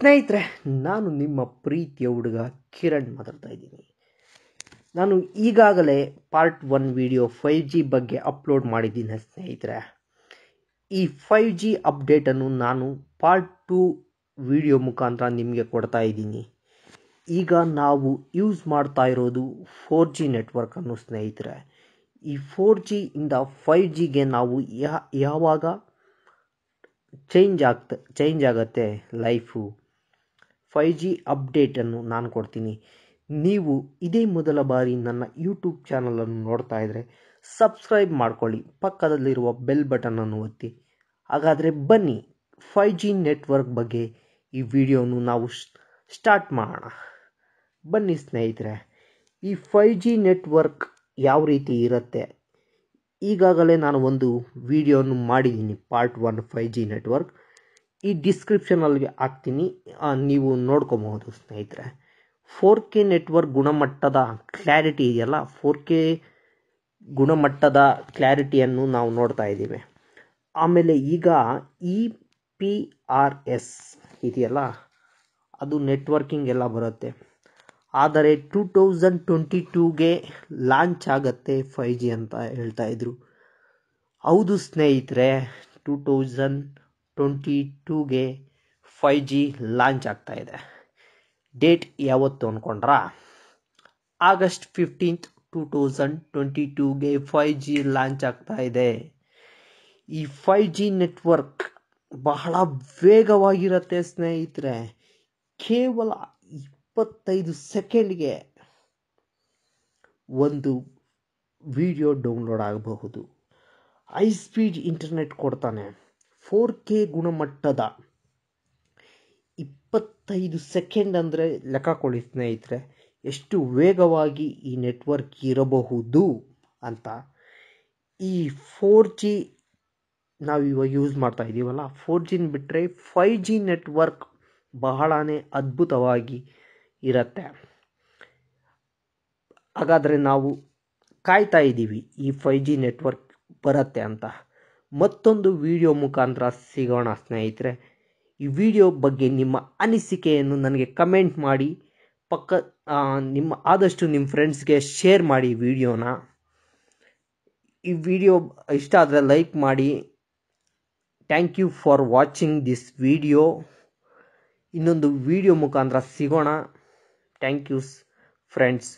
ಸ್ನೇಹಿತರೆ ನಾನು ನಿಮ್ಮ ಪ್ರೀತಿಯ ಹುಡುಗ ಕಿರಣ್ ಮಾತಾಡ್ತಾ ಇದ್ದೀನಿ ನಾನು ಈಗಾಗಲೇ part one video five G ಬಗ್ಗೆ ಅಪ್ಲೋಡ್ ಮಾಡಿದ್ದೀನಿ ಸ್ನೇಹಿತರೆ ಈ ಫೈವ್ ಜಿ ಅಪ್ಡೇಟನ್ನು ನಾನು ಪಾರ್ಟ್ ಟು ವಿಡಿಯೋ ಮುಖಾಂತರ ನಿಮಗೆ ಕೊಡ್ತಾ ಇದ್ದೀನಿ ಈಗ ನಾವು ಯೂಸ್ ಮಾಡ್ತಾ ಇರೋದು ಫೋರ್ ಜಿ ನೆಟ್ವರ್ಕನ್ನು ಸ್ನೇಹಿತರೆ ಈ ಫೋರ್ ಜಿಯಿಂದ ಫೈವ್ ಜಿಗೆ ನಾವು ಯಾವಾಗ ಚೇಂಜ್ ಆಗ್ತ ಚೇಂಜ್ ಆಗುತ್ತೆ ಲೈಫು ಫೈ ಜಿ ಅಪ್ಡೇಟನ್ನು ನಾನು ಕೊಡ್ತೀನಿ ನೀವು ಇದೇ ಮೊದಲ ಬಾರಿ ನನ್ನ ಯೂಟ್ಯೂಬ್ ಚಾನಲನ್ನು ನೋಡ್ತಾ ಇದ್ದರೆ ಸಬ್ಸ್ಕ್ರೈಬ್ ಮಾಡ್ಕೊಳ್ಳಿ ಪಕ್ಕದಲ್ಲಿರುವ ಬೆಲ್ ಬಟನನ್ನು ಒತ್ತಿ ಹಾಗಾದರೆ ಬನ್ನಿ ಫೈ ಜಿ ನೆಟ್ವರ್ಕ್ ಬಗ್ಗೆ ಈ ವಿಡಿಯೋನು ನಾವು ಸ್ಟಾರ್ಟ್ ಮಾಡೋಣ ಬನ್ನಿ ಸ್ನೇಹಿತರೆ ಈ ಫೈ ಜಿ ನೆಟ್ವರ್ಕ್ ಯಾವ ರೀತಿ ಇರುತ್ತೆ ಈಗಾಗಲೇ ನಾನು ಒಂದು ವಿಡಿಯೋನು ಮಾಡಿದ್ದೀನಿ part one five G network ಈ ಡಿಸ್ಕ್ರಿಪ್ಷನಲ್ಲಿ ಹಾಕ್ತೀನಿ ನೀವು ನೋಡ್ಕೋಬಹುದು ಸ್ನೇಹಿತರೆ ಫೋರ್ ಕೆ ನೆಟ್ವರ್ಕ್ ಗುಣಮಟ್ಟದ ಕ್ಲಾರಿಟಿ ಇದೆಯಲ್ಲ ಫೋರ್ ಕೆ ಗುಣಮಟ್ಟದ ಕ್ಲ್ಯಾರಿಟಿಯನ್ನು ನಾವು ನೋಡ್ತಾ ಇದ್ದೀವಿ ಆಮೇಲೆ ಈಗ ಇ ಪಿ ಆರ್ ಎಸ್ ಇದೆಯಲ್ಲ ಅದು ನೆಟ್ವರ್ಕಿಂಗ್ ಎಲ್ಲ ಬರುತ್ತೆ ಆದರೆ ಟೂ ತೌಸಂಡ್ ಟ್ವೆಂಟಿ ಟೂಗೆ ಲಾಂಚ್ ಆಗುತ್ತೆ ಫೈ ಜಿ ಅಂತ ಹೇಳ್ತಾ ಇದ್ರು ಹೌದು ಸ್ನೇಹಿತರೆ ಟೂ ತೌಸಂಡ್ ಟ್ವೆಂಟಿ ಟೂಗೆ ಫೈ ಜಿ ಲಾಂಚ್ ಇದೆ ಡೇಟ್ ಯಾವತ್ತು ಅಂದ್ಕೊಂಡ್ರ August fifteenth two thousand twenty ಟೂಗೆ ಫೈ ಜಿ ಲಾಂಚ್ ಇದೆ ಈ ಫೈ ಜಿ ನೆಟ್ವರ್ಕ್ ಬಹಳ ವೇಗವಾಗಿರುತ್ತೆ ಸ್ನೇಹಿತರೆ ಕೇವಲ ಇಪ್ಪತ್ತೈದು ಸೆಕೆಂಡ್ಗೆ ಒಂದು ವಿಡಿಯೋ ಡೌನ್ಲೋಡ್ ಆಗಬಹುದು ಐ ಸ್ಪೀಡ್ ಇಂಟರ್ನೆಟ್ ಕೊಡ್ತಾನೆ ಫೋರ್ ಕೆ ಗುಣಮಟ್ಟದ ಇಪ್ಪತ್ತೈದು ಸೆಕೆಂಡ್ ಅಂದರೆ ಕೊಡಿ ಸ್ನೇಹಿತರೆ ಎಷ್ಟು ವೇಗವಾಗಿ ಈ ನೆಟ್ವರ್ಕ್ ಇರಬಹುದು ಅಂತ ಈ ಫೋರ್ ಜಿ ನಾವು ಯೂಸ್ ಮಾಡ್ತಾ ಇದ್ದೀವಲ್ಲ ಫೋರ್ ಜಿನ ಬಿಟ್ಟರೆ ಫೈ ಜಿ ನೆಟ್ವರ್ಕ್ ಬಹಳಾ ಅದ್ಭುತವಾಗಿ ಇರುತ್ತೆ ಹಾಗಾದರೆ ನಾವು ಕಾಯ್ತಾ ಇದ್ದೀವಿ ಈ ಫೈ ಜಿ ನೆಟ್ವರ್ಕ್ ಬರುತ್ತೆ ಅಂತ ಮತ್ತೊಂದು ವಿಡಿಯೋ ಮುಖಾಂತರ ಸಿಗೋಣ ಸ್ನೇಹಿತರೆ ಈ ವಿಡಿಯೋ ಬಗ್ಗೆ ನಿಮ್ಮ ಅನಿಸಿಕೆಯನ್ನು ನನಗೆ ಕಮೆಂಟ್ ಮಾಡಿ ಪಕ್ಕ ನಿಮ್ಮ ಆದಷ್ಟು ನಿಮ್ಮ ಫ್ರೆಂಡ್ಸ್ಗೆ ಶೇರ್ ಮಾಡಿ ವಿಡಿಯೋನ ಈ ವಿಡಿಯೋ ಇಷ್ಟ ಆದರೆ ಲೈಕ್ ಮಾಡಿ thank you for watching this video ಇನ್ನೊಂದು ವಿಡಿಯೋ ಮುಖಾಂತರ ಸಿಗೋಣ ಥ್ಯಾಂಕ್ ಯು ಫ್ರೆಂಡ್ಸ್